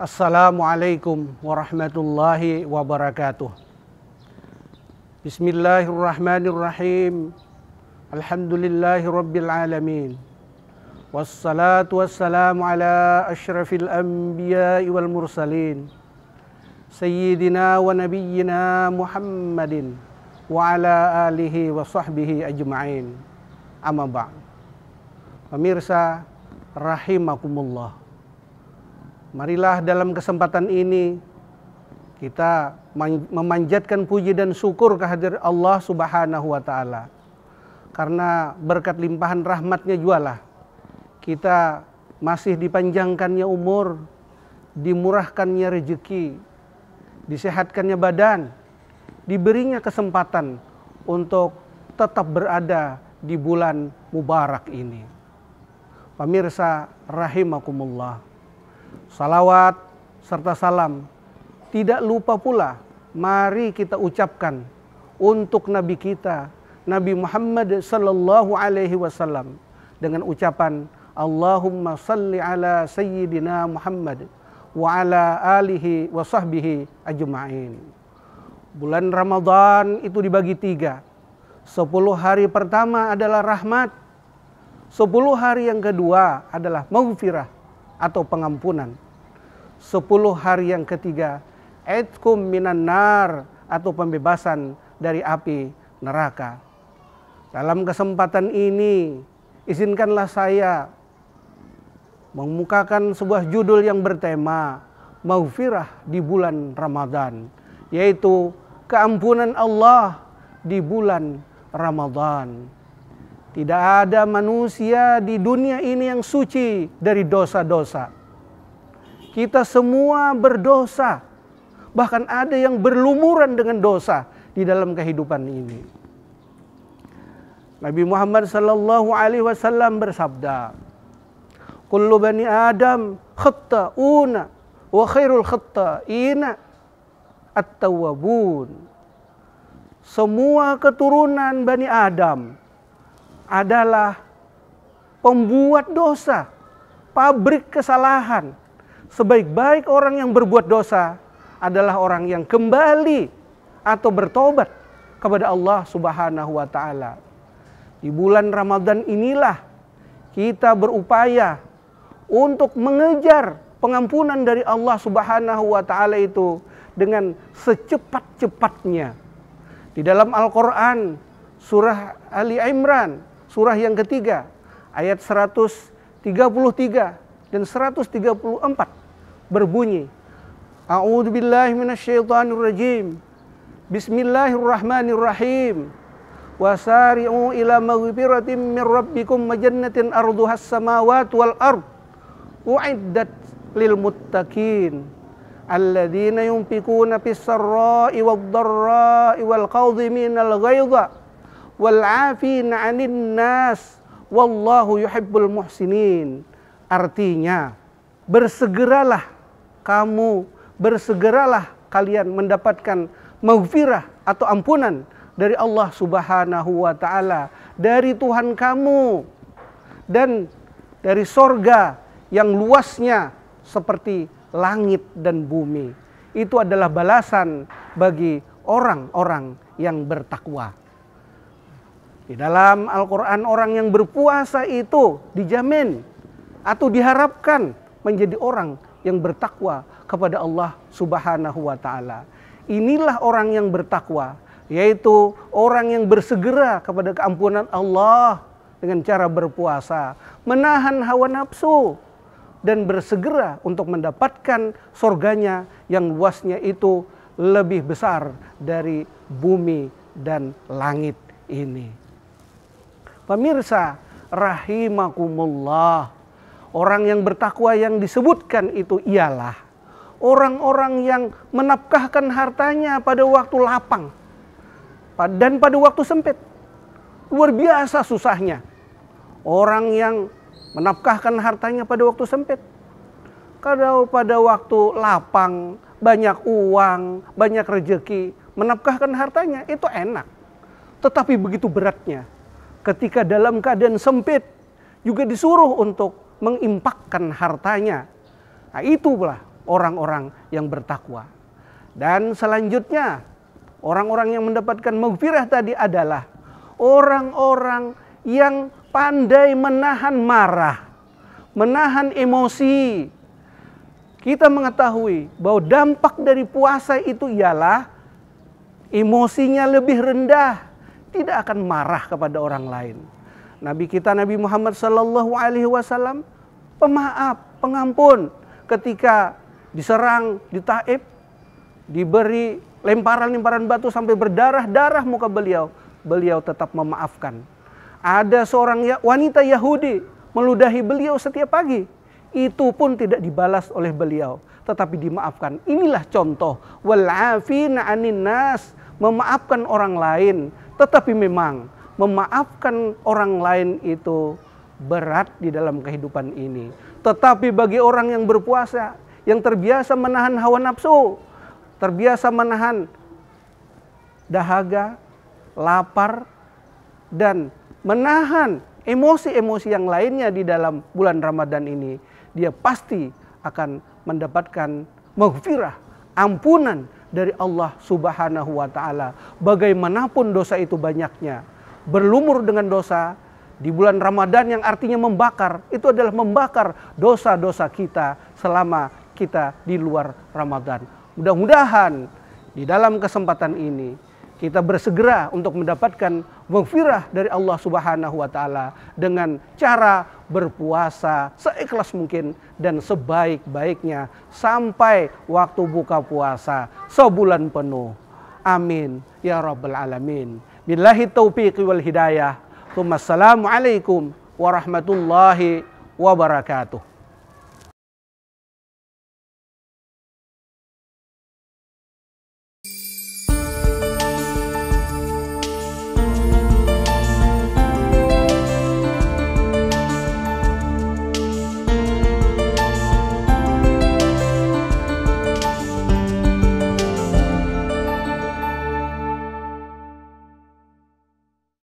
Assalamualaikum warahmatullahi wabarakatuh. Bismillahirrahmanirrahim. Alhamdulillahi rabbil alamin. Wassalatu wassalamu ala asyrafil anbiya wal mursalin. Sayyidina wa nabiyyina Muhammadin wa ala alihi wa sahbihi ajma'in. Amma ba'd. Pemirsa rahimakumullah Marilah dalam kesempatan ini kita memanjatkan puji dan syukur kehadirat Allah Subhanahu wa taala. Karena berkat limpahan rahmatnya jualah kita masih dipanjangkannya umur, dimurahkannya rezeki, disehatkannya badan, diberinya kesempatan untuk tetap berada di bulan mubarak ini. Pemirsa rahimakumullah salawat, serta salam. Tidak lupa pula, mari kita ucapkan untuk Nabi kita, Nabi Muhammad sallallahu alaihi wasallam dengan ucapan Allahumma salli ala sayyidina Muhammad wa ala alihi wa sahbihi ajma'in. Bulan Ramadan itu dibagi tiga. Sepuluh hari pertama adalah rahmat. Sepuluh hari yang kedua adalah maghfirah atau pengampunan. Sepuluh hari yang ketiga, etkum minan nar atau pembebasan dari api neraka. Dalam kesempatan ini, izinkanlah saya mengemukakan sebuah judul yang bertema Maufirah di bulan Ramadan, yaitu keampunan Allah di bulan Ramadan. Tidak ada manusia di dunia ini yang suci dari dosa-dosa. Kita semua berdosa, bahkan ada yang berlumuran dengan dosa di dalam kehidupan ini. Nabi Muhammad sallallahu alaihi wasallam bersabda, "Kullu bani Adam khata'una wa khairul khata'ina at-tawwabun." Semua keturunan Bani Adam adalah pembuat dosa, pabrik kesalahan. Sebaik-baik orang yang berbuat dosa adalah orang yang kembali atau bertobat kepada Allah Subhanahu wa taala. Di bulan Ramadan inilah kita berupaya untuk mengejar pengampunan dari Allah Subhanahu wa taala itu dengan secepat-cepatnya. Di dalam Al-Qur'an surah Ali Imran surah yang ketiga ayat 133 dan 134 berbunyi A'udzubillahi billahi minasyaitonir rajim Bismillahirrahmanirrahim Wasari'u ila maghfiratin min rabbikum majannatin arduhas samawati wal ard uiddat lil muttaqin alladziina yunfikuna fis sarra'i wad dharra'i wal qadhimin al ghaidha nas wallahu yuhibbul muhsinin. Artinya, bersegeralah kamu, bersegeralah kalian mendapatkan maghfirah atau ampunan dari Allah Subhanahu wa taala, dari Tuhan kamu dan dari sorga yang luasnya seperti langit dan bumi. Itu adalah balasan bagi orang-orang yang bertakwa. Di dalam Al-Quran orang yang berpuasa itu dijamin atau diharapkan menjadi orang yang bertakwa kepada Allah subhanahu wa ta'ala. Inilah orang yang bertakwa, yaitu orang yang bersegera kepada keampunan Allah dengan cara berpuasa, menahan hawa nafsu, dan bersegera untuk mendapatkan surganya yang luasnya itu lebih besar dari bumi dan langit ini. Pemirsa, rahimakumullah. Orang yang bertakwa yang disebutkan itu ialah orang-orang yang menafkahkan hartanya pada waktu lapang dan pada waktu sempit. Luar biasa susahnya. Orang yang menafkahkan hartanya pada waktu sempit. Kalau pada waktu lapang, banyak uang, banyak rejeki, menafkahkan hartanya itu enak. Tetapi begitu beratnya ketika dalam keadaan sempit juga disuruh untuk mengimpakkan hartanya. Nah, itulah orang-orang yang bertakwa. Dan selanjutnya, orang-orang yang mendapatkan maghfirah tadi adalah orang-orang yang pandai menahan marah, menahan emosi. Kita mengetahui bahwa dampak dari puasa itu ialah emosinya lebih rendah tidak akan marah kepada orang lain. Nabi kita Nabi Muhammad Sallallahu Alaihi Wasallam pemaaf, pengampun. Ketika diserang di Taib, diberi lemparan-lemparan batu sampai berdarah-darah muka beliau, beliau tetap memaafkan. Ada seorang ya, wanita Yahudi meludahi beliau setiap pagi. Itu pun tidak dibalas oleh beliau, tetapi dimaafkan. Inilah contoh walafin aninas memaafkan orang lain tetapi memang memaafkan orang lain itu berat di dalam kehidupan ini. Tetapi bagi orang yang berpuasa, yang terbiasa menahan hawa nafsu, terbiasa menahan dahaga, lapar, dan menahan emosi-emosi yang lainnya di dalam bulan Ramadan ini, dia pasti akan mendapatkan maghfirah, ampunan dari Allah Subhanahu wa taala. Bagaimanapun dosa itu banyaknya, berlumur dengan dosa di bulan Ramadan yang artinya membakar, itu adalah membakar dosa-dosa kita selama kita di luar Ramadan. Mudah-mudahan di dalam kesempatan ini kita bersegera untuk mendapatkan maghfirah dari Allah Subhanahu wa taala dengan cara berpuasa seikhlas mungkin dan sebaik-baiknya sampai waktu buka puasa sebulan penuh. Amin ya rabbal alamin. Billahi taufiq wal hidayah. Wassalamualaikum warahmatullahi wabarakatuh.